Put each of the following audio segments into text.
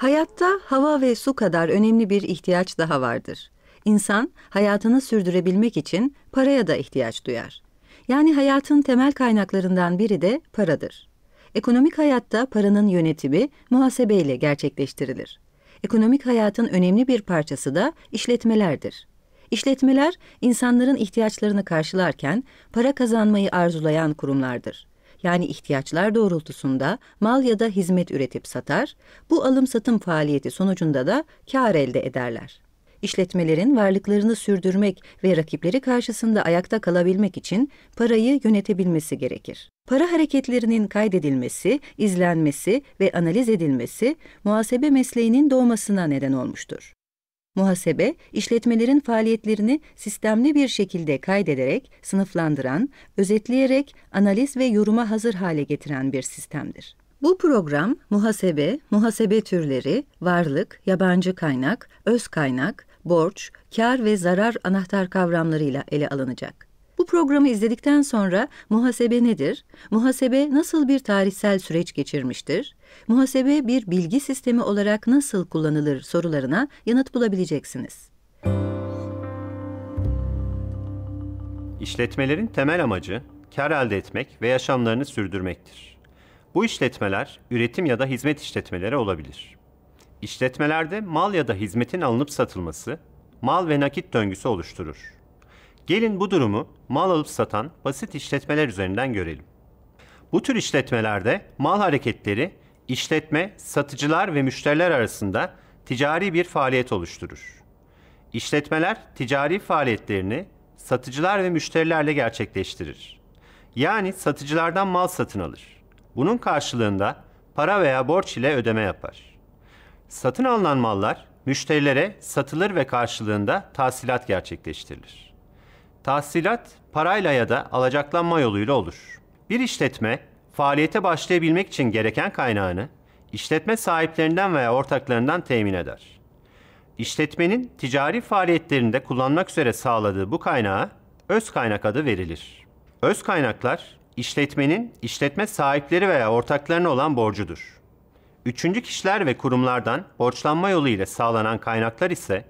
Hayatta hava ve su kadar önemli bir ihtiyaç daha vardır. İnsan hayatını sürdürebilmek için paraya da ihtiyaç duyar. Yani hayatın temel kaynaklarından biri de paradır. Ekonomik hayatta paranın yönetimi muhasebeyle gerçekleştirilir. Ekonomik hayatın önemli bir parçası da işletmelerdir. İşletmeler insanların ihtiyaçlarını karşılarken para kazanmayı arzulayan kurumlardır yani ihtiyaçlar doğrultusunda mal ya da hizmet üretip satar, bu alım-satım faaliyeti sonucunda da kar elde ederler. İşletmelerin varlıklarını sürdürmek ve rakipleri karşısında ayakta kalabilmek için parayı yönetebilmesi gerekir. Para hareketlerinin kaydedilmesi, izlenmesi ve analiz edilmesi muhasebe mesleğinin doğmasına neden olmuştur. Muhasebe, işletmelerin faaliyetlerini sistemli bir şekilde kaydederek, sınıflandıran, özetleyerek, analiz ve yoruma hazır hale getiren bir sistemdir. Bu program muhasebe, muhasebe türleri, varlık, yabancı kaynak, öz kaynak, borç, kar ve zarar anahtar kavramlarıyla ele alınacak. Bu programı izledikten sonra muhasebe nedir? Muhasebe nasıl bir tarihsel süreç geçirmiştir? Muhasebe bir bilgi sistemi olarak nasıl kullanılır sorularına yanıt bulabileceksiniz. İşletmelerin temel amacı kar elde etmek ve yaşamlarını sürdürmektir. Bu işletmeler üretim ya da hizmet işletmeleri olabilir. İşletmelerde mal ya da hizmetin alınıp satılması mal ve nakit döngüsü oluşturur. Gelin bu durumu mal alıp satan basit işletmeler üzerinden görelim. Bu tür işletmelerde mal hareketleri işletme, satıcılar ve müşteriler arasında ticari bir faaliyet oluşturur. İşletmeler ticari faaliyetlerini satıcılar ve müşterilerle gerçekleştirir. Yani satıcılardan mal satın alır. Bunun karşılığında para veya borç ile ödeme yapar. Satın alınan mallar müşterilere satılır ve karşılığında tahsilat gerçekleştirilir. Tahsilat parayla ya da alacaklanma yoluyla olur. Bir işletme faaliyete başlayabilmek için gereken kaynağını işletme sahiplerinden veya ortaklarından temin eder. İşletmenin ticari faaliyetlerinde kullanmak üzere sağladığı bu kaynağa öz kaynak adı verilir. Öz kaynaklar işletmenin işletme sahipleri veya ortaklarına olan borcudur. Üçüncü kişiler ve kurumlardan borçlanma yoluyla sağlanan kaynaklar ise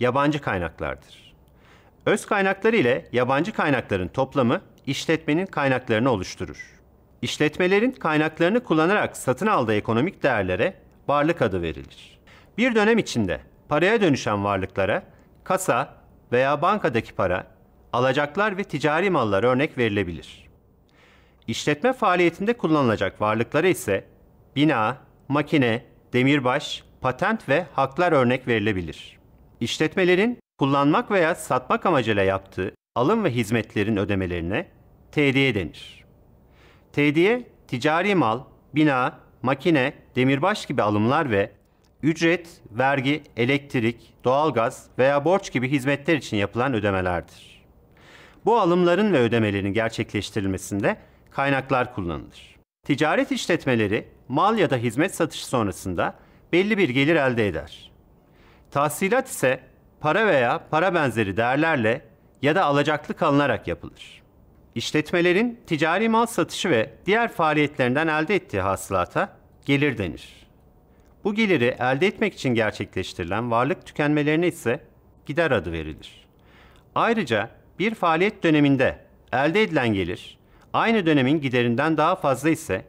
yabancı kaynaklardır. Öz kaynakları ile yabancı kaynakların toplamı işletmenin kaynaklarını oluşturur. İşletmelerin kaynaklarını kullanarak satın aldığı ekonomik değerlere varlık adı verilir. Bir dönem içinde paraya dönüşen varlıklara kasa veya bankadaki para, alacaklar ve ticari mallar örnek verilebilir. İşletme faaliyetinde kullanılacak varlıklara ise bina, makine, demirbaş, patent ve haklar örnek verilebilir. İşletmelerin kullanmak veya satmak amacıyla yaptığı alım ve hizmetlerin ödemelerine tediye denir. Tediye, ticari mal, bina, makine, demirbaş gibi alımlar ve ücret, vergi, elektrik, doğalgaz veya borç gibi hizmetler için yapılan ödemelerdir. Bu alımların ve ödemelerin gerçekleştirilmesinde kaynaklar kullanılır. Ticaret işletmeleri mal ya da hizmet satışı sonrasında belli bir gelir elde eder. Tahsilat ise para veya para benzeri değerlerle ya da alacaklı kalınarak yapılır. İşletmelerin ticari mal satışı ve diğer faaliyetlerinden elde ettiği hasılata gelir denir. Bu geliri elde etmek için gerçekleştirilen varlık tükenmelerine ise gider adı verilir. Ayrıca bir faaliyet döneminde elde edilen gelir aynı dönemin giderinden daha fazla ise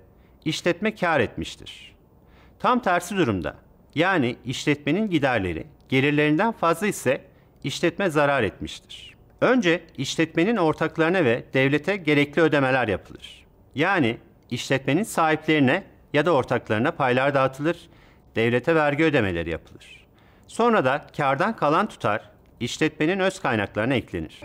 işletme kar etmiştir. Tam tersi durumda yani işletmenin giderleri gelirlerinden fazla ise işletme zarar etmiştir. Önce işletmenin ortaklarına ve devlete gerekli ödemeler yapılır. Yani işletmenin sahiplerine ya da ortaklarına paylar dağıtılır, devlete vergi ödemeleri yapılır. Sonra da kardan kalan tutar işletmenin öz kaynaklarına eklenir.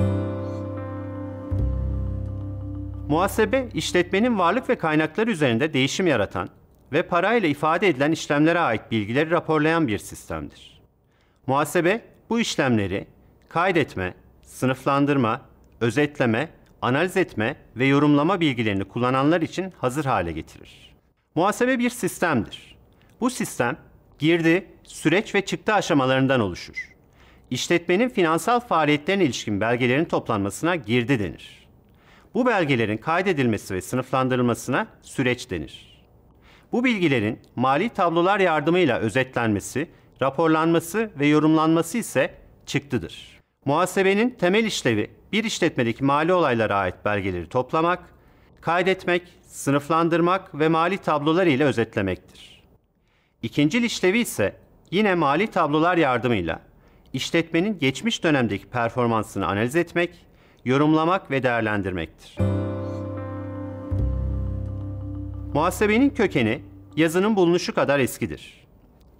Muhasebe, işletmenin varlık ve kaynaklar üzerinde değişim yaratan ve parayla ifade edilen işlemlere ait bilgileri raporlayan bir sistemdir. Muhasebe bu işlemleri kaydetme, sınıflandırma, özetleme, analiz etme ve yorumlama bilgilerini kullananlar için hazır hale getirir. Muhasebe bir sistemdir. Bu sistem girdi, süreç ve çıktı aşamalarından oluşur. İşletmenin finansal faaliyetlerine ilişkin belgelerin toplanmasına girdi denir. Bu belgelerin kaydedilmesi ve sınıflandırılmasına süreç denir. Bu bilgilerin mali tablolar yardımıyla özetlenmesi Raporlanması ve yorumlanması ise çıktıdır. Muhasebenin temel işlevi bir işletmedeki mali olaylara ait belgeleri toplamak, kaydetmek, sınıflandırmak ve mali tablolar ile özetlemektir. İkinci işlevi ise yine mali tablolar yardımıyla işletmenin geçmiş dönemdeki performansını analiz etmek, yorumlamak ve değerlendirmektir. Muhasebenin kökeni yazının bulunuşu kadar eskidir.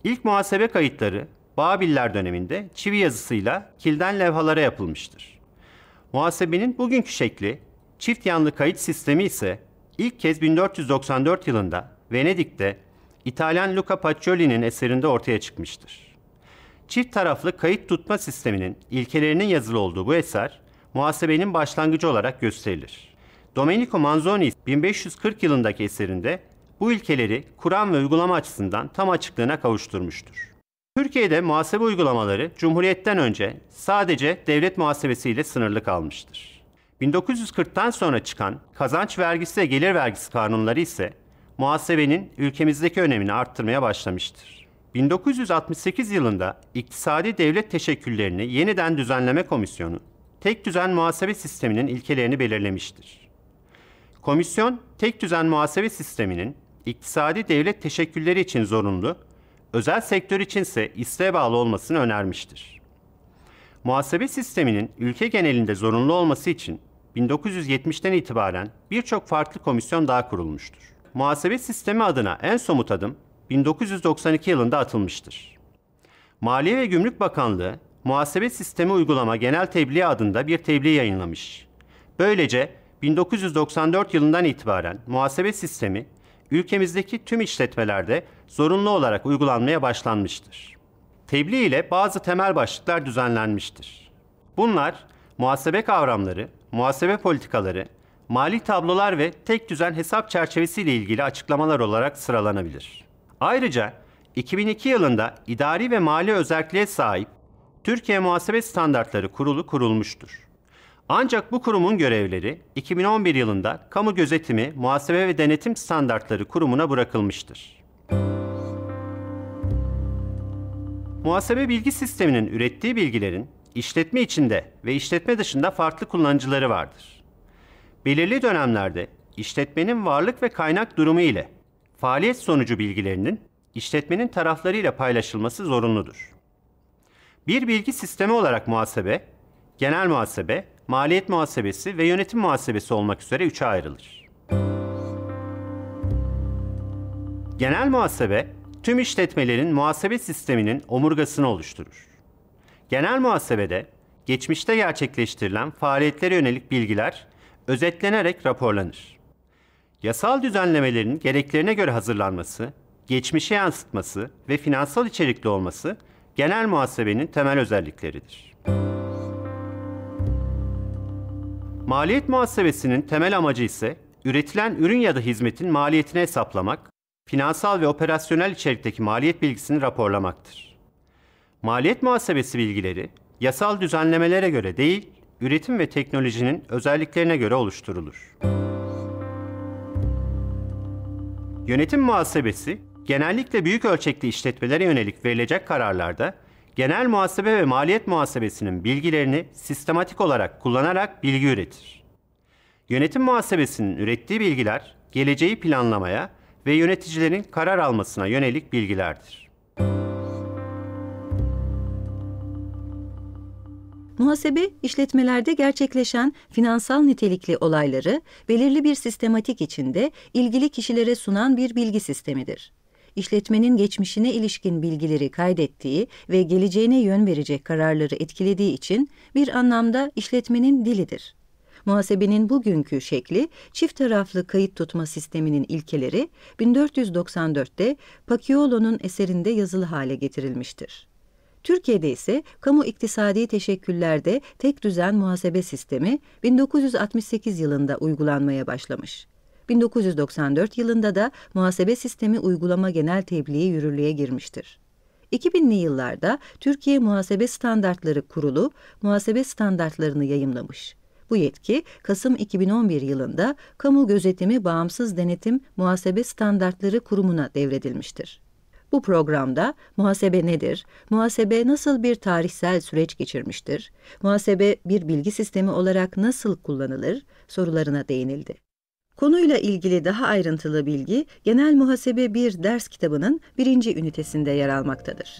İlk muhasebe kayıtları Babiller döneminde çivi yazısıyla kilden levhalara yapılmıştır. Muhasebenin bugünkü şekli çift yanlı kayıt sistemi ise ilk kez 1494 yılında Venedik'te İtalyan Luca Pacioli'nin eserinde ortaya çıkmıştır. Çift taraflı kayıt tutma sisteminin ilkelerinin yazılı olduğu bu eser muhasebenin başlangıcı olarak gösterilir. Domenico Manzoni 1540 yılındaki eserinde bu ilkeleri Kur'an ve uygulama açısından tam açıklığına kavuşturmuştur. Türkiye'de muhasebe uygulamaları Cumhuriyet'ten önce sadece devlet muhasebesiyle sınırlı kalmıştır. 1940'tan sonra çıkan kazanç vergisi ve gelir vergisi kanunları ise muhasebenin ülkemizdeki önemini arttırmaya başlamıştır. 1968 yılında İktisadi Devlet Teşekküllerini yeniden düzenleme komisyonu tek düzen muhasebe sisteminin ilkelerini belirlemiştir. Komisyon tek düzen muhasebe sisteminin iktisadi devlet teşekkülleri için zorunlu, özel sektör içinse isteğe bağlı olmasını önermiştir. Muhasebe sisteminin ülke genelinde zorunlu olması için 1970'ten itibaren birçok farklı komisyon daha kurulmuştur. Muhasebe sistemi adına en somut adım 1992 yılında atılmıştır. Maliye ve Gümrük Bakanlığı Muhasebe Sistemi Uygulama Genel Tebliği adında bir tebliğ yayınlamış. Böylece 1994 yılından itibaren muhasebe sistemi ülkemizdeki tüm işletmelerde zorunlu olarak uygulanmaya başlanmıştır. Tebliğ ile bazı temel başlıklar düzenlenmiştir. Bunlar muhasebe kavramları, muhasebe politikaları, mali tablolar ve tek düzen hesap çerçevesi ile ilgili açıklamalar olarak sıralanabilir. Ayrıca 2002 yılında idari ve mali özelliğe sahip Türkiye Muhasebe Standartları Kurulu kurulmuştur. Ancak bu kurumun görevleri 2011 yılında Kamu Gözetimi, Muhasebe ve Denetim Standartları Kurumu'na bırakılmıştır. Muhasebe bilgi sisteminin ürettiği bilgilerin işletme içinde ve işletme dışında farklı kullanıcıları vardır. Belirli dönemlerde işletmenin varlık ve kaynak durumu ile faaliyet sonucu bilgilerinin işletmenin taraflarıyla paylaşılması zorunludur. Bir bilgi sistemi olarak muhasebe, genel muhasebe, maliyet muhasebesi ve yönetim muhasebesi olmak üzere üçe ayrılır. Genel muhasebe, tüm işletmelerin muhasebe sisteminin omurgasını oluşturur. Genel muhasebede, geçmişte gerçekleştirilen faaliyetlere yönelik bilgiler özetlenerek raporlanır. Yasal düzenlemelerin gereklerine göre hazırlanması, geçmişe yansıtması ve finansal içerikli olması genel muhasebenin temel özellikleridir. Müzik Maliyet muhasebesinin temel amacı ise üretilen ürün ya da hizmetin maliyetini hesaplamak, finansal ve operasyonel içerikteki maliyet bilgisini raporlamaktır. Maliyet muhasebesi bilgileri yasal düzenlemelere göre değil, üretim ve teknolojinin özelliklerine göre oluşturulur. Yönetim muhasebesi genellikle büyük ölçekli işletmelere yönelik verilecek kararlarda genel muhasebe ve maliyet muhasebesinin bilgilerini sistematik olarak kullanarak bilgi üretir. Yönetim muhasebesinin ürettiği bilgiler, geleceği planlamaya ve yöneticilerin karar almasına yönelik bilgilerdir. Muhasebe, işletmelerde gerçekleşen finansal nitelikli olayları belirli bir sistematik içinde ilgili kişilere sunan bir bilgi sistemidir işletmenin geçmişine ilişkin bilgileri kaydettiği ve geleceğine yön verecek kararları etkilediği için bir anlamda işletmenin dilidir. Muhasebenin bugünkü şekli çift taraflı kayıt tutma sisteminin ilkeleri 1494'te Paciolo'nun eserinde yazılı hale getirilmiştir. Türkiye'de ise kamu iktisadi teşekküllerde tek düzen muhasebe sistemi 1968 yılında uygulanmaya başlamış. 1994 yılında da Muhasebe Sistemi Uygulama Genel Tebliği yürürlüğe girmiştir. 2000'li yıllarda Türkiye Muhasebe Standartları Kurulu muhasebe standartlarını yayımlamış. Bu yetki Kasım 2011 yılında Kamu Gözetimi Bağımsız Denetim Muhasebe Standartları Kurumu'na devredilmiştir. Bu programda muhasebe nedir, muhasebe nasıl bir tarihsel süreç geçirmiştir, muhasebe bir bilgi sistemi olarak nasıl kullanılır sorularına değinildi. Konuyla ilgili daha ayrıntılı bilgi Genel Muhasebe 1 ders kitabının birinci ünitesinde yer almaktadır.